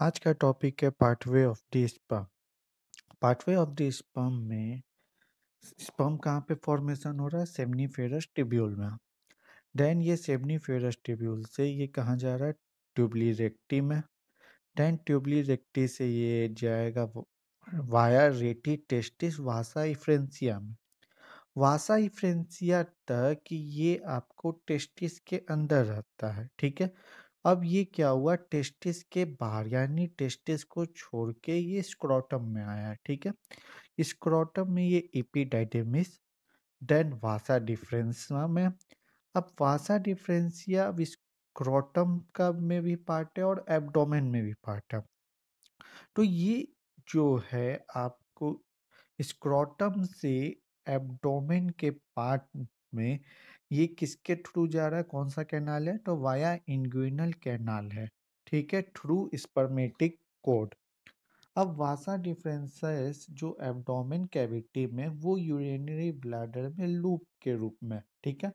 आज का टॉपिक है pathway of the sperm pathway of the sperm में स्पर्म कहाँ पे फॉर्मेशन हो रहा है फेरस ट्यूब्यूल में देन ये फेरस ट्यूब्यूल से ये कहाँ जा रहा है ट्यूबली रेक्टी में देन ट्यूबली रेक्टी से ये जाएगा वाया रेटी टेस्टिस वासा इफ्रेंसिया में वासा इफ्रेंसिया तक ये आपको टेस्टिस के अंदर रहता है ठीक है अब ये क्या हुआ टेस्टिस के बाहर यानी टेस्टिस को छोड़ के ये स्क्रोटम में आया ठीक है स्क्रोटम में ये एपिडाइडेमिस देन वासा डिफ्रेंसिया में अब वासा डिफ्रेंसिया अब स्क्रोटम का में भी पार्ट है और एब्डोमेन में भी पार्ट है तो ये जो है आपको स्क्रोटम से एब्डोमेन के पार्ट में ये किसके थ्रू जा रहा है कौन सा कैनाल है तो वाया इनग्यूनल कैनाल है ठीक है थ्रू स्पर्मेटिक कोड अब वासा डिफरेंसेस जो एब्डोमेन कैविटी में वो यूरिनरी ब्लैडर में लूप के रूप में ठीक है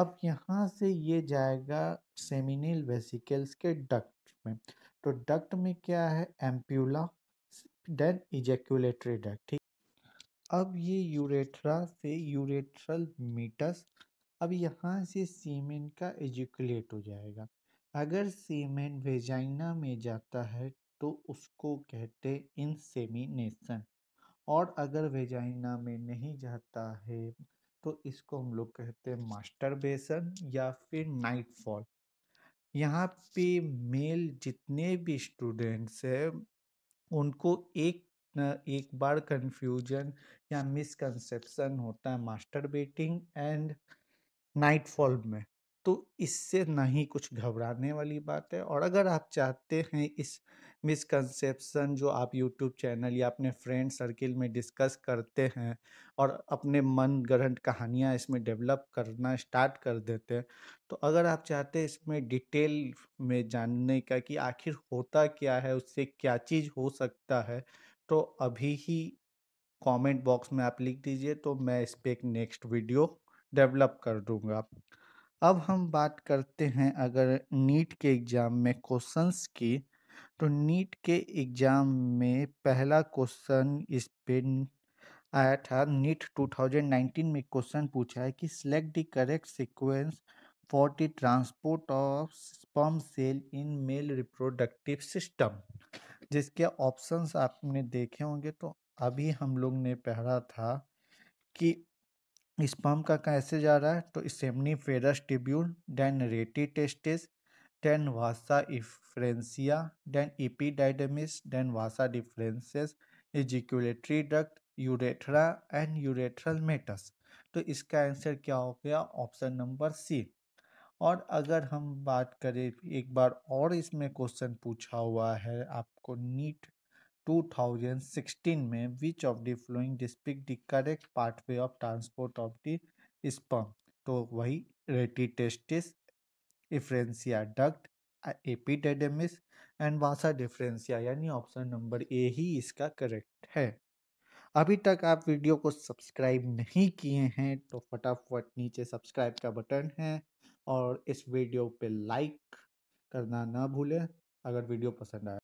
अब यहाँ से ये जाएगा सेमिनल वेसिकल्स के डक्ट में तो डक्ट में क्या है एम्प्यूला देन इजेक्यूलेटरी डक्ट ठीक अब ये यूरेथ्रा से यूरेट्रल मीटस अब यहाँ से सीमेंट का एजुकुलेट हो जाएगा अगर सीमेंट वेजाइना में जाता है तो उसको कहते इनसेमिनेसन और अगर वेजाइना में नहीं जाता है तो इसको हम लोग कहते हैं मास्टर बेसन या फिर नाइटफॉल यहाँ पे मेल जितने भी स्टूडेंट्स हैं उनको एक एक बार कन्फ्यूजन या मिसकंसेप्शन होता है मास्टर बेटिंग एंड नाइटफॉल में तो इससे नहीं कुछ घबराने वाली बात है और अगर आप चाहते हैं इस मिसकंसेप्शन जो आप यूट्यूब चैनल या अपने फ्रेंड सर्किल में डिस्कस करते हैं और अपने मन ग्रहण कहानियाँ इसमें डेवलप करना स्टार्ट कर देते हैं तो अगर आप चाहते हैं इसमें डिटेल में जानने का कि आखिर होता क्या है उससे क्या चीज़ हो सकता है तो अभी ही कमेंट बॉक्स में आप लिख दीजिए तो मैं इस पर एक नेक्स्ट वीडियो डेवलप कर दूंगा अब हम बात करते हैं अगर नीट के एग्ज़ाम में क्वेश्चंस की तो नीट के एग्ज़ाम में पहला क्वेश्चन इस पे आया था नीट 2019 में क्वेश्चन पूछा है कि select the correct sequence for the transport of sperm cell in male reproductive system जिसके ऑप्शंस आपने देखे होंगे तो अभी हम लोग ने पढ़ा था कि पम्प का कैसे जा रहा है तो seminiferous tubule then rete testis then vasa efferentia then epididymis then vasa deferens ejaculatory duct urethra and urethral meatus तो इसका आंसर क्या हो गया ऑप्शन नंबर सी और अगर हम बात करें एक बार और इसमें क्वेश्चन पूछा हुआ है आपको नीट 2016 में विच ऑफ द फ्लोइंग डिस्पिक the correct pathway of transport of the sperm तो वही rete testis efferentia duct epididymis and vasa deferentia यानी ऑप्शन नंबर ए ही इसका करेक्ट है अभी तक आप वीडियो को सब्सक्राइब नहीं किए हैं तो फटाफट नीचे सब्सक्राइब का बटन है और इस वीडियो पे लाइक करना ना भूलें अगर वीडियो पसंद आए